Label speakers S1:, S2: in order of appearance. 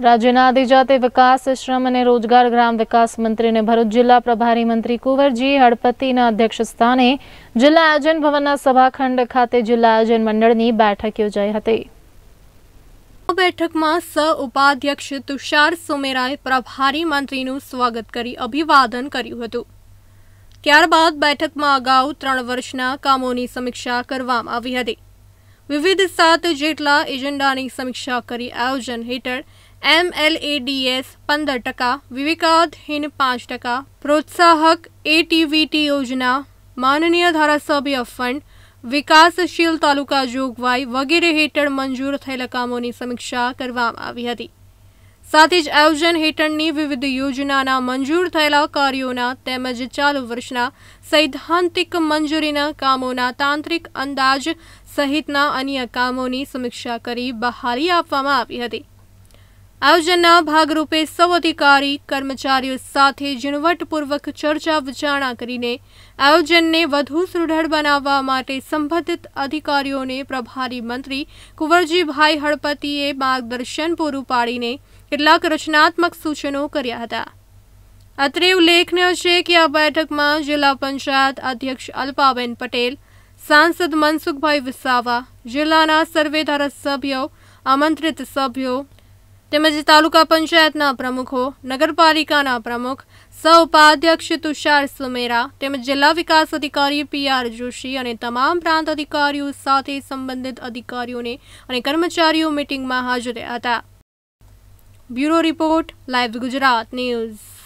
S1: રાજ્યના આદિજાતિ વિકાસ શ્રમ અને રોજગાર ગ્રામ વિકાસ મંત્રી અને ભરૂચ જિલ્લા પ્રભારી મંત્રી કુંવરજી હડપતિના અધ્યક્ષસ્થાને જિલ્લા આયોજન ભવનના સભાખંડ ખાતે જિલ્લા આયોજન મંડળની બેઠક યોજાઈ હતી
S2: બેઠકમાં સહ ઉપાધ્યક્ષ તુષાર સુમેરાએ પ્રભારી મંત્રીનું સ્વાગત કરી અભિવાદન કર્યું હતું ત્યારબાદ બેઠકમાં અગાઉ ત્રણ વર્ષના કામોની સમીક્ષા કરવામાં આવી હતી વિવિધ સાત જેટલા એજન્ડાની સમીક્ષા કરી આયોજન હેઠળ એમએલએડીએસ પંદર ટકા વિવેકાધીન પાંચ ટકા પ્રોત્સાહક એટીવીટી યોજના માનનીય ધારાસભ્ય ફંડ વિકાસશીલ તાલુકા જોગવાઈ વગેરે હેઠળ મંજૂર થયેલા કામોની સમીક્ષા કરવામાં આવી હતી સાથે જ આયોજન હેઠળની વિવિધ યોજનાના મંજૂર થયેલા કાર્યોના તેમજ ચાલુ વર્ષના સૈદ્ધાંતિક મંજૂરીના કામોના તાંત્રિક અંદાજ સહિતના અન્ય કામોની સમીક્ષા કરી બહાલી આપવામાં આવી હતી આયોજનના ભાગરૂપે સૌ અધિકારી કર્મચારીઓ સાથે ઝીણવટપૂર્વક ચર્ચા વિચારણા કરીને આયોજનને વધુ સુદૃઢ બનાવવા માટે સંબંધિત અધિકારીઓને પ્રભારી મંત્રી કુંવરજીભાઈ હળપતિએ માર્ગદર્શન પૂરું પાડીને કેટલાક રચનાત્મક સૂચનો કર્યા હતા અત્રે ઉલ્લેખનીય છે કે આ બેઠકમાં જિલ્લા પંચાયત અધ્યક્ષ અલ્પાબેન પટેલ સાંસદ મનસુખભાઈ વસાવા જિલ્લાના સર્વે ધારાસભ્યો આમંત્રિત સભ્યો તેમજ તાલુકા પંચાયતના પ્રમુખો નગરપાલિકાના પ્રમુખ સહ ઉપાધ્યક્ષ તુષાર સુમેરા તેમજ જિલ્લા વિકાસ અધિકારી પી આર જોશી અને તમામ પ્રાંત અધિકારીઓ સાથે સંબંધિત અધિકારીઓને અને કર્મચારીઓ મિટિંગમાં હાજર હતા bureau report live Gujarat news